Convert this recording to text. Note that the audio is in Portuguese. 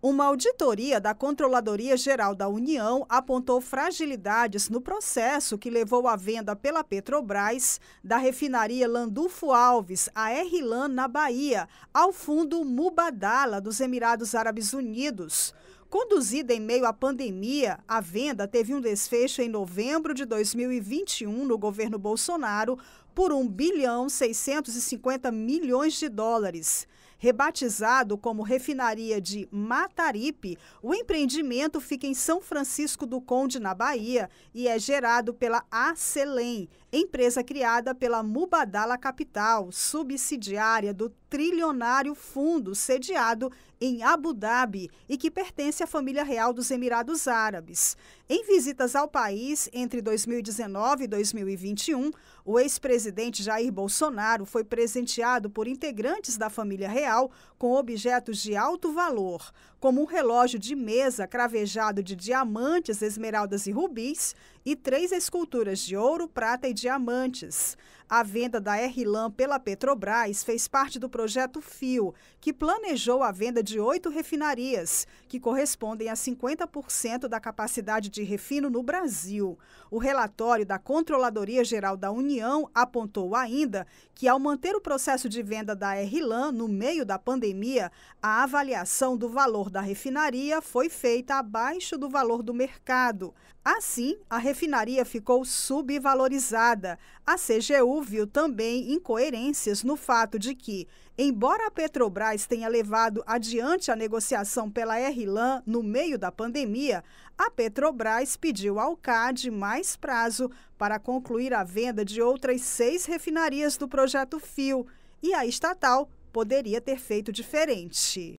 Uma auditoria da Controladoria Geral da União apontou fragilidades no processo que levou à venda pela Petrobras da refinaria Landulfo Alves, a RLAN, na Bahia, ao fundo Mubadala dos Emirados Árabes Unidos. Conduzida em meio à pandemia, a venda teve um desfecho em novembro de 2021 no governo Bolsonaro por 1 bilhão 650 milhões de dólares. Rebatizado como refinaria de Mataripe, o empreendimento fica em São Francisco do Conde, na Bahia, e é gerado pela Acelém, empresa criada pela Mubadala Capital, subsidiária do trilionário fundo sediado em Abu Dhabi e que pertence conhece a família real dos Emirados Árabes. Em visitas ao país entre 2019 e 2021, o ex-presidente Jair Bolsonaro foi presenteado por integrantes da família real com objetos de alto valor, como um relógio de mesa cravejado de diamantes, esmeraldas e rubis e três esculturas de ouro, prata e diamantes. A venda da RLAM pela Petrobras fez parte do projeto FIO, que planejou a venda de oito refinarias, que correspondem a 50% da capacidade de refino no Brasil. O relatório da Controladoria Geral da União apontou ainda que, ao manter o processo de venda da RLAM no meio da pandemia, a avaliação do valor da refinaria foi feita abaixo do valor do mercado. Assim, a refinaria ficou subvalorizada. A CGU viu também incoerências no fato de que, embora a Petrobras tenha levado adiante a negociação pela RLAN no meio da pandemia, a Petrobras pediu ao CAD mais prazo para concluir a venda de outras seis refinarias do projeto FIO e a estatal poderia ter feito diferente.